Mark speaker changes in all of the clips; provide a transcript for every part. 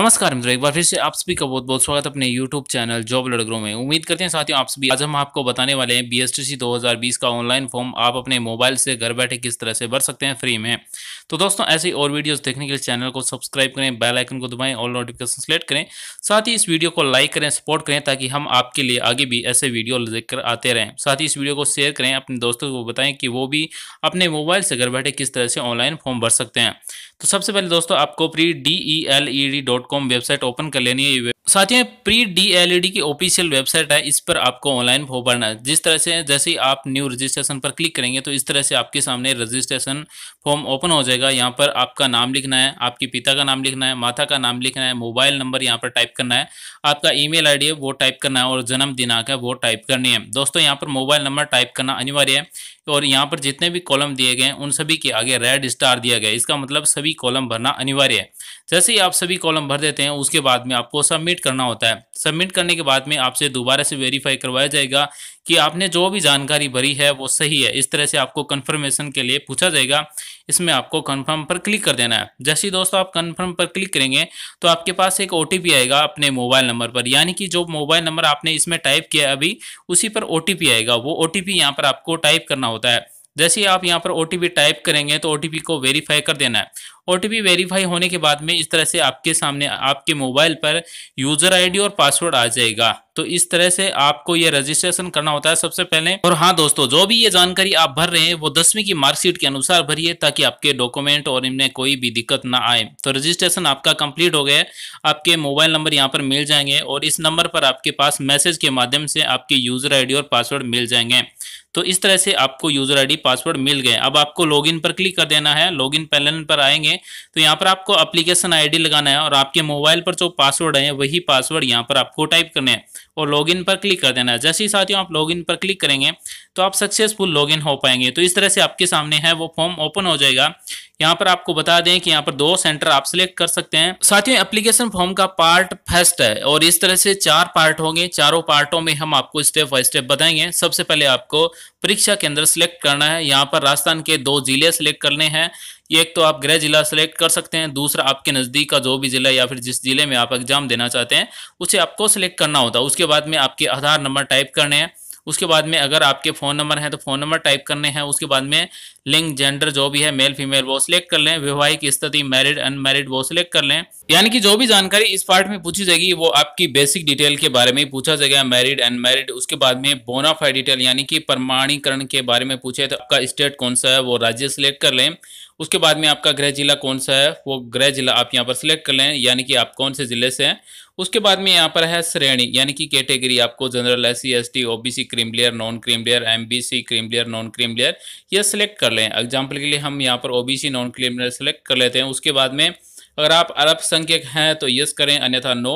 Speaker 1: नमस्कार मित्रों एक बार फिर से आप सभी का बहुत बहुत स्वागत अपने यूट्यूब चैनल जॉब लड़गरों में उम्मीद करते हैं साथियों आप सभी आज हम आपको बताने वाले हैं हज़ार 2020 का ऑनलाइन फॉर्म आप अपने मोबाइल से घर बैठे किस तरह से भर सकते हैं फ्री में तो दोस्तों ऐसे और वीडियोस देखने के लिए चैनल को सब्सक्राइब करें बेलाइकन को दबाएं और नोटिफिकेशन सेलेक्ट करें साथ ही इस वीडियो को लाइक करें सपोर्ट करें ताकि हम आपके लिए आगे भी ऐसे वीडियो देख आते रहें साथ ही इस वीडियो को शेयर करें अपने दोस्तों को बताएं कि वो भी अपने मोबाइल से घर बैठे किस तरह से ऑनलाइन फॉर्म भर सकते हैं तो सबसे पहले दोस्तों आपको pre D E L E D dot com website open कर लेनी है साथ ही pre D L E D की ऑफिशियल वेबसाइट है इस पर आपको ऑनलाइन फॉर्म भरना है जिस तरह से जैसे ही आप न्यू रजिस्ट्रेशन पर क्लिक करेंगे तो इस तरह से आपके सामने रजिस्ट्रेशन फॉर्म ओपन हो जाएगा यहाँ पर आपका नाम लिखना है आपके पिता का नाम लिखना है माता का नाम लिखना है मोबाइल नंबर यहाँ पर टाइप करना है आपका आई डी है वो टाइप करना है और जन्म दिनांक है वो टाइप करनी है दोस्तों यहाँ पर मोबाइल नंबर टाइप करना अनिवार्य है और यहाँ पर जितने भी कॉलम दिए गए उन सभी के आगे रेड स्टार दिया गया इसका मतलब सभी सभी कॉलम भरना अनिवार्य है जैसे ही आप सभी कॉलम भर देते हैं उसके बाद में आपको सबमिट करना होता है सबमिट करने के बाद में आपसे दोबारा से वेरीफाई करवाया जाएगा कि आपने जो भी जानकारी भरी है वो सही है इस तरह से आपको कन्फर्मेशन के लिए पूछा जाएगा इसमें आपको कन्फर्म पर क्लिक कर देना है जैसे ही दोस्तों आप कन्फर्म पर क्लिक करेंगे तो आपके पास एक ओ आएगा अपने मोबाइल नंबर पर यानी कि जो मोबाइल नंबर आपने इसमें टाइप किया अभी उसी पर ओ आएगा वो ओ टी पर आपको टाइप करना होता है जैसे ही आप यहाँ पर ओ टाइप करेंगे तो ओ को वेरीफाई कर देना है ओ वेरीफाई होने के बाद में इस तरह से आपके सामने आपके मोबाइल पर यूज़र आईडी और पासवर्ड आ जाएगा तो इस तरह से आपको ये रजिस्ट्रेशन करना होता है सबसे पहले और हाँ दोस्तों जो भी ये जानकारी आप भर रहे हैं वो दसवीं की मार्कशीट के अनुसार भरिए ताकि आपके डॉक्यूमेंट और इनमें कोई भी दिक्कत ना आए तो रजिस्ट्रेशन आपका कंप्लीट हो गया आपके मोबाइल नंबर यहाँ पर मिल जाएंगे और इस नंबर पर आपके पास मैसेज के माध्यम से आपके यूजर आई और पासवर्ड मिल जाएंगे तो इस तरह से आपको यूजर आईडी पासवर्ड मिल गए अब आपको लॉगिन पर क्लिक कर देना है लॉगिन पैनल पर आएंगे तो यहाँ पर आपको एप्लीकेशन आईडी लगाना है और आपके मोबाइल पर जो पासवर्ड है वही पासवर्ड यहाँ पर आपको टाइप करना है और लॉगिन पर क्लिक कर देना है जैसे ही साथियों आप लॉगिन पर क्लिक करेंगे तो आप सक्सेसफुल लॉगिन हो पाएंगे तो इस तरह से आपके सामने है वो फॉर्म ओपन हो जाएगा यहाँ पर आपको बता दें कि यहाँ पर दो सेंटर आप सिलेक्ट कर सकते हैं साथियों एप्लीकेशन फॉर्म का पार्ट फर्स्ट है और इस तरह से चार पार्ट होंगे चारों पार्टों में हम आपको स्टेप बाय स्टेप बताएंगे सबसे पहले आपको परीक्षा केंद्र सिलेक्ट करना है यहाँ पर राजस्थान के दो जिले सिलेक्ट करने हैं एक तो आप गृह जिला सेलेक्ट कर सकते हैं दूसरा आपके नज़दीक का जो भी जिला या फिर जिस जिले में आप एग्जाम देना चाहते हैं उसे आपको सिलेक्ट करना होता है उसके बाद में आपके आधार नंबर टाइप करने हैं उसके बाद में अगर आपके फ़ोन नंबर हैं तो फ़ोन नंबर टाइप करने हैं उसके बाद में लिंक जेंडर जो भी है मेल फीमेल वो सिलेक्ट कर लें वैवाहिक स्थिति मैरिड अनमैरिड वो सिलेक्ट कर लें यानी कि जो भी जानकारी इस पार्ट में पूछी जाएगी वो आपकी बेसिक डिटेल के बारे में पूछा जाएगा मैरिड अनमैरिड उसके बाद में बोनाफाइड डिटेल यानी कि प्रमाणीकरण के बारे में पूछे तो आपका स्टेट कौन सा है वो राज्य सिलेक्ट कर लें उसके बाद में आपका गृह जिला कौन सा है वो गृह जिला आप यहाँ पर सिलेक्ट कर लें यानी कि आप कौन से ज़िले से हैं उसके बाद में यहाँ पर है श्रेणी यानी कि कैटेगरी आपको general S C S T O B C cream layer non cream layer M B C cream layer non layer यह सिलेक्ट कर लें एग्जाम्पल के लिए हम यहाँ पर O B C non cream layer select कर लेते हैं उसके बाद में अगर आप अल्पसंख्यक हैं तो यस करें अन्यथा नो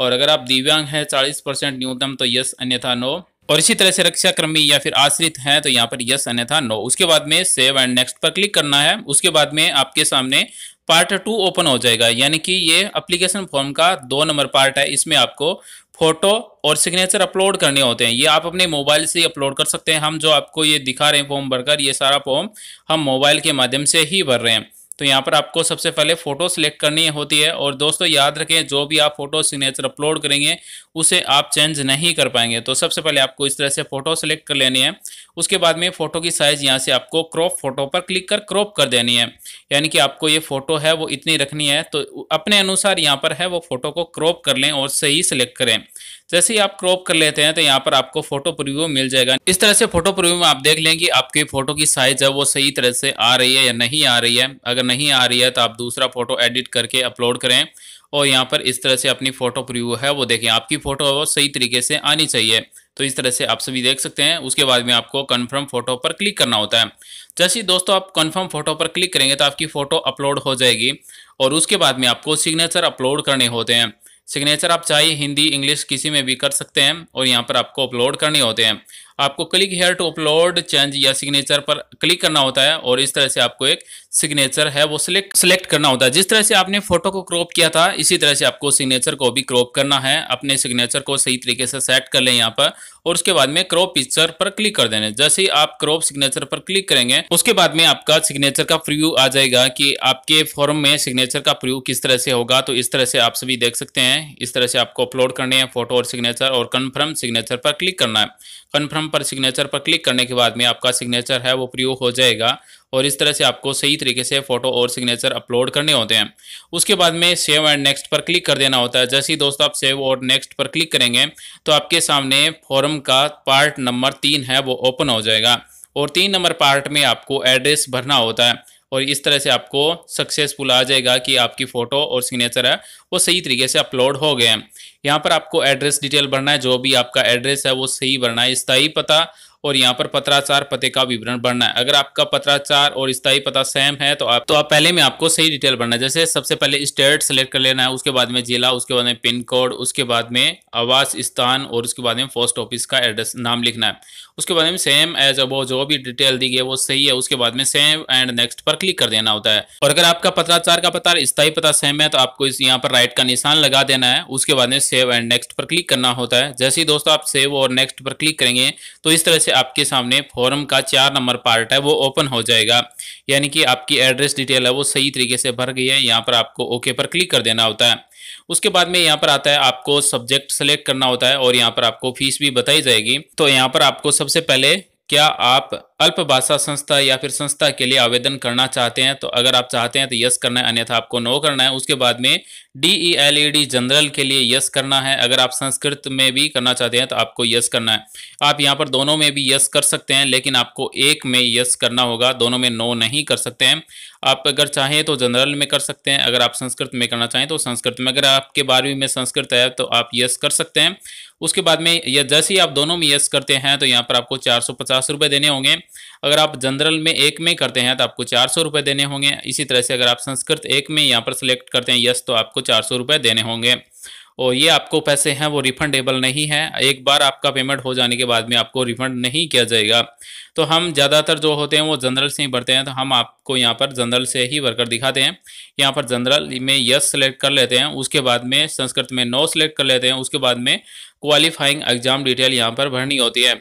Speaker 1: और अगर आप दिव्यांग हैं चालीस परसेंट न्यूनतम तो यस अन्यथा नो और इसी तरह से रक्षाक्रमी या फिर आश्रित हैं तो यहाँ पर यस अन्यथा नो उसके बाद में सेव एंड नेक्स्ट पर क्लिक करना है उसके बाद में आपके सामने पार्ट टू ओपन हो जाएगा यानी कि ये अप्लीकेशन फॉर्म का दो नंबर पार्ट है इसमें आपको फोटो और सिग्नेचर अपलोड करने होते हैं ये आप अपने मोबाइल से अपलोड कर सकते हैं हम जो आपको ये दिखा रहे हैं फॉर्म भरकर ये सारा फॉर्म हम मोबाइल के माध्यम से ही भर रहे हैं तो यहाँ पर आपको सबसे पहले फ़ोटो सिलेक्ट करनी होती है और दोस्तों याद रखें जो भी आप फोटो सिग्नेचर अपलोड करेंगे उसे आप चेंज नहीं कर पाएंगे तो सबसे पहले आपको इस तरह से फ़ोटो सिलेक्ट कर लेनी है उसके बाद में फ़ोटो की साइज़ यहाँ से आपको क्रॉप फोटो पर क्लिक कर क्रॉप कर देनी है यानी कि आपको ये फ़ोटो है वो इतनी रखनी है तो अपने अनुसार यहाँ पर है वो फ़ोटो को क्रॉप कर लें और सही सिलेक्ट करें जैसे ही आप क्रॉप कर लेते हैं तो यहाँ पर आपको फोटो प्रिव्यू मिल जाएगा इस तरह से फोटो प्रीव्यू में आप देख लें कि आपकी फोटो की साइज है वो सही तरह से आ रही है या नहीं आ रही है अगर अगर नहीं आ रही है तो आप दूसरा फ़ोटो एडिट करके अपलोड करें और यहाँ पर इस तरह से अपनी फ़ोटो प्रीव्यू है वो देखें आपकी फ़ोटो वो सही तरीके से आनी चाहिए तो इस तरह से आप सभी देख सकते हैं उसके बाद में आपको कन्फर्म फ़ोटो पर क्लिक करना होता है जैसे ही दोस्तों आप कन्फर्म फ़ोटो पर क्लिक करेंगे तो आपकी फ़ोटो अपलोड हो जाएगी और उसके बाद में आपको सिग्नेचर अपलोड करने होते हैं सिग्नेचर आप चाहे हिंदी इंग्लिश किसी में भी कर सकते हैं और यहाँ पर आपको अपलोड करने होते हैं आपको click here to upload change या सिग्नेचर पर क्लिक करना होता है और इस तरह से आपको एक सिग्नेचर है वो सिलेक्ट सिलेक्ट करना होता है जिस तरह से आपने फोटो को क्रॉप किया था इसी तरह से आपको सिग्नेचर को भी क्रॉप करना है अपने सिग्नेचर को सही तरीके से सेट कर लें यहाँ पर और उसके बाद में क्रॉप पिक्चर पर क्लिक कर देने जैसे ही आप क्रॉप सिग्नेचर पर क्लिक करेंगे उसके बाद में आपका सिग्नेचर का प्रव्यू आ जाएगा कि आपके फॉर्म में सिग्नेचर का प्रव्यू किस तरह से होगा तो इस तरह से आप सभी देख सकते हैं इस तरह से आपको अपलोड करने हैं फोटो और सिग्नेचर और कन्फर्म सिग्नेचर पर क्लिक करना है कन्फर्म पर सिग्नेचर पर क्लिक करने के बाद में आपका सिग्नेचर है वो प्रयोग हो जाएगा और इस तरह से आपको सही तरीके से फोटो और सिग्नेचर अपलोड करने होते हैं उसके बाद में सेव एंड नेक्स्ट पर क्लिक कर देना होता है जैसे ही दोस्तों आप सेव और नेक्स्ट पर क्लिक करेंगे तो आपके सामने फॉर्म का पार्ट नंबर तीन है वो ओपन हो जाएगा और तीन नंबर पार्ट में आपको एड्रेस भरना होता है और इस तरह से आपको सक्सेसफुल आ जाएगा कि आपकी फ़ोटो और सिग्नेचर है वो सही तरीके से अपलोड हो गए हैं यहाँ पर आपको एड्रेस डिटेल भरना है जो भी आपका एड्रेस है वो सही भरना है स्थायी पता और यहाँ पर पत्राचार पते का विवरण भरना है अगर आपका पत्राचार और स्थायी पता सेम है तो आप तो आप पहले में आपको सही डिटेल भरना है जैसे सबसे पहले स्टेट सेलेक्ट कर लेना है उसके बाद में जिला उसके बाद में पिन कोड उसके बाद में आवास स्थान और उसके बाद में पोस्ट ऑफिस का एड्रेस नाम लिखना है उसके बाद में सेम एज अब जो भी डिटेल दी गई वो सही है उसके बाद में सेम एंड नेक्स्ट पर क्लिक कर देना होता है और अगर आपका पत्राचार का पता स्थायी पता सेम है तो आपको इस यहाँ पर राइट का निशान लगा देना है उसके बाद में सेव एंड नेक्स्ट पर क्लिक करना होता है जैसे ही दोस्तों आप सेव और नेक्स्ट पर क्लिक करेंगे तो इस तरह से आपके सामने फॉर्म का चार नंबर पार्ट है वो ओपन हो जाएगा यानी कि आपकी एड्रेस डिटेल है वो सही तरीके से भर गई है यहाँ पर आपको ओके पर क्लिक कर देना होता है उसके बाद में यहाँ पर आता है आपको सब्जेक्ट सेलेक्ट करना होता है और यहाँ पर आपको फीस भी बताई जाएगी तो यहाँ पर आपको सबसे पहले क्या आप अल्पभाषा संस्था या फिर संस्था के लिए आवेदन करना चाहते हैं तो अगर आप चाहते हैं तो यस करना है अन्यथा आपको नो करना है उसके बाद में D E L E D general के लिए यस करना है अगर आप संस्कृत में भी करना चाहते हैं तो आपको यस करना है आप यहाँ पर दोनों में भी यस कर सकते हैं लेकिन आपको एक में यस करना होगा दोनों में नो नहीं कर सकते हैं आप अगर चाहें तो जनरल में कर सकते हैं अगर आप संस्कृत में करना चाहें तो संस्कृत में अगर आपके बारहवीं में संस्कृत है तो आप यस कर सकते हैं उसके बाद में जैसे ही आप दोनों में यस करते हैं तो यहाँ पर आपको चार सौ पचास रुपये देने होंगे अगर आप जनरल में एक में करते हैं तो आपको चार सौ रुपये देने होंगे इसी तरह से अगर आप संस्कृत एक में यहाँ पर सिलेक्ट करते हैं यस तो आपको चार सौ रुपये देने होंगे और ये आपको पैसे हैं वो रिफंडेबल नहीं है एक बार आपका पेमेंट हो जाने के बाद में आपको रिफंड नहीं किया जाएगा तो हम ज़्यादातर जो होते हैं वो जनरल से ही भरते हैं तो हम आपको यहाँ पर जनरल से ही वर्कर दिखाते हैं यहाँ पर जनरल में यस सेलेक्ट कर लेते हैं उसके बाद में संस्कृत में नो सेलेक्ट कर लेते हैं उसके बाद में क्वालिफाइंग एग्जाम डिटेल यहाँ पर भरनी होती है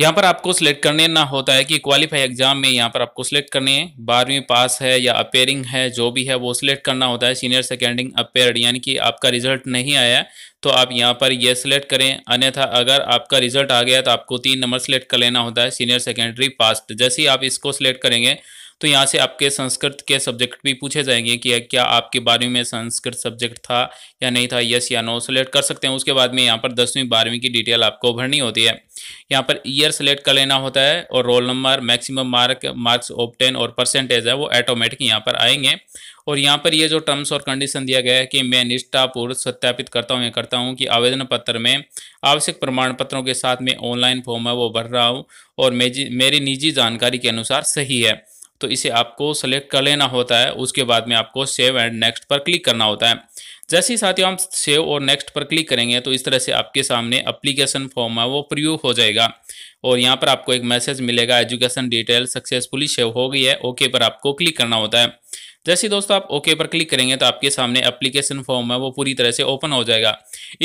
Speaker 1: यहाँ पर आपको सिलेक्ट करने ना होता है कि क्वालिफाई एग्जाम में यहाँ पर आपको सिलेक्ट करने हैं बारहवीं पास है या अपेयरिंग है जो भी है वो सिलेक्ट करना होता है सीनियर सेकेंडिंग अपेयर यानी कि आपका रिजल्ट नहीं आया तो आप यहाँ पर ये सिलेक्ट करें अन्यथा अगर आपका रिजल्ट आ गया तो आपको तीन नंबर सेलेक्ट कर लेना होता है सीनियर सेकेंडरी पास्ट जैसे ही आप इसको सिलेक्ट करेंगे तो यहाँ से आपके संस्कृत के सब्जेक्ट भी पूछे जाएंगे कि क्या आपके बारहवीं में संस्कृत सब्जेक्ट था या नहीं था यस या नो सेलेक्ट कर सकते हैं उसके बाद में यहाँ पर दसवीं बारहवीं की डिटेल आपको भरनी होती है यहाँ पर ईयर सेलेक्ट कर लेना होता है और roll number maximum mark marks obtain और परसेंटेज है वो ऑटोमेटिक यहाँ पर आएंगे और यहाँ पर ये जो टर्म्स और कंडीशन दिया गया है कि मैं निष्ठापूर्व सत्यापित करता हूँ या करता हूँ कि आवेदन पत्र में आवश्यक प्रमाण पत्रों के साथ मैं ऑनलाइन फॉर्म है वो भर रहा हूँ और मेरी निजी जानकारी के अनुसार सही है तो इसे आपको सेलेक्ट कर लेना होता है उसके बाद में आपको सेव एंड नेक्स्ट पर क्लिक करना होता है जैसे ही साथियों हम सेव और नेक्स्ट पर क्लिक करेंगे तो इस तरह से आपके सामने अप्लीकेशन फॉर्म है वो प्रिव्यू हो जाएगा और यहाँ पर आपको एक मैसेज मिलेगा एजुकेशन डिटेल सक्सेसफुली सेव हो गई है ओके पर आपको क्लिक करना होता है जैसे दोस्तों आप ओके पर क्लिक करेंगे तो आपके सामने एप्लीकेशन फॉर्म है वो पूरी तरह से ओपन हो जाएगा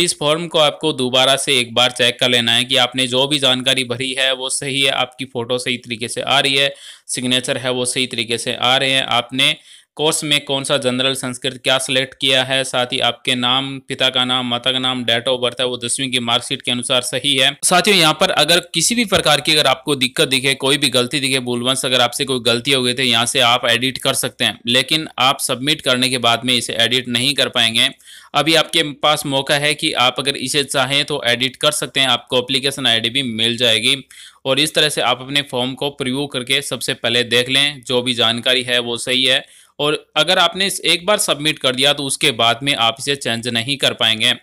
Speaker 1: इस फॉर्म को आपको दोबारा से एक बार चेक कर लेना है कि आपने जो भी जानकारी भरी है वो सही है आपकी फ़ोटो सही तरीके से आ रही है सिग्नेचर है वो सही तरीके से आ रहे हैं आपने कोर्स में कौन सा जनरल संस्कृत क्या सिलेक्ट किया है साथ ही आपके नाम पिता का नाम माता का नाम डेट ऑफ बर्थ है वो दसवीं की मार्कशीट के अनुसार सही है साथियों यहाँ पर अगर किसी भी प्रकार की अगर आपको दिक्कत दिखे कोई भी गलती दिखे भूलवंश अगर आपसे कोई गलती हो गई थी तो यहाँ से आप एडिट कर सकते हैं लेकिन आप सबमिट करने के बाद में इसे एडिट नहीं कर पाएंगे अभी आपके पास मौका है कि आप अगर इसे चाहें तो एडिट कर सकते हैं आपको अप्लीकेशन आईडी भी मिल जाएगी और इस तरह से आप अपने फॉर्म को प्रिव्यू करके सबसे पहले देख लें जो भी जानकारी है वो सही है और अगर आपने एक बार सबमिट कर दिया तो उसके बाद में आप इसे चेंज नहीं कर पाएंगे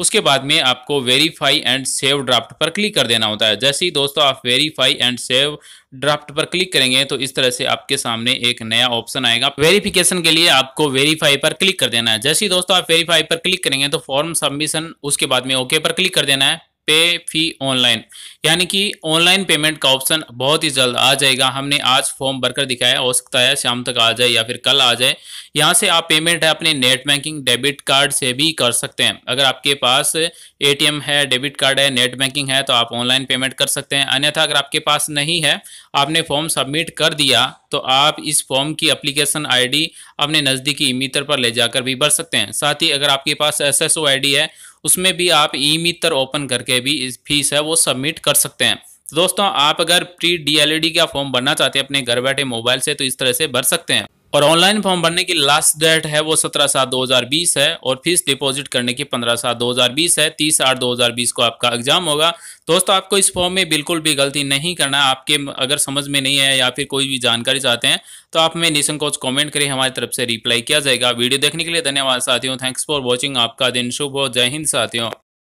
Speaker 1: उसके बाद में आपको वेरीफाई एंड सेव ड्राफ्ट पर क्लिक कर देना होता है जैसे ही दोस्तों आप वेरीफाई एंड सेव ड्राफ्ट पर क्लिक करेंगे तो इस तरह से आपके सामने एक नया ऑप्शन आएगा वेरिफिकेशन के लिए आपको वेरीफाई पर क्लिक कर देना है जैसे ही दोस्तों आप वेरीफाई पर क्लिक करेंगे तो फॉर्म सबमिशन उसके बाद में ओके पर क्लिक कर देना है पे फी ऑनलाइन यानी कि ऑनलाइन पेमेंट का ऑप्शन बहुत ही जल्द आ जाएगा हमने आज फॉर्म भरकर दिखाया हो सकता है शाम तक आ जाए या फिर कल आ जाए यहाँ से आप पेमेंट है अपने नेट बैंकिंग डेबिट कार्ड से भी कर सकते हैं अगर आपके पास एटीएम है डेबिट कार्ड है नेट बैंकिंग है तो आप ऑनलाइन पेमेंट कर सकते हैं अन्यथा अगर आपके पास नहीं है आपने फॉर्म सबमिट कर दिया तो आप इस फॉर्म की अप्लीकेशन आई अपने नज़दीकी मित्र पर ले जाकर भी भर सकते हैं साथ ही अगर आपके पास एस एस है उसमें भी आप ई मित्र ओपन करके भी इस फीस है वो सबमिट कर सकते हैं तो दोस्तों आप अगर प्री डीएलईडी e का फॉर्म भरना चाहते हैं अपने घर बैठे मोबाइल से तो इस तरह से भर सकते हैं और ऑनलाइन फॉर्म भरने की लास्ट डेट है वो सत्रह सात दो हज़ार बीस है और फीस डिपॉजिट करने की पंद्रह सात दो हज़ार बीस है तीस आठ दो हज़ार बीस को आपका एग्जाम होगा दोस्तों आपको इस फॉर्म में बिल्कुल भी गलती नहीं करना आपके अगर समझ में नहीं है या फिर कोई भी जानकारी चाहते हैं तो आप हमें निसंकोच कमेंट करें हमारी तरफ से रिप्लाई किया जाएगा वीडियो देखने के लिए धन्यवाद साथियों थैंक्स फॉर वॉचिंग आपका दिन शुभ हो जय हिंद साथियों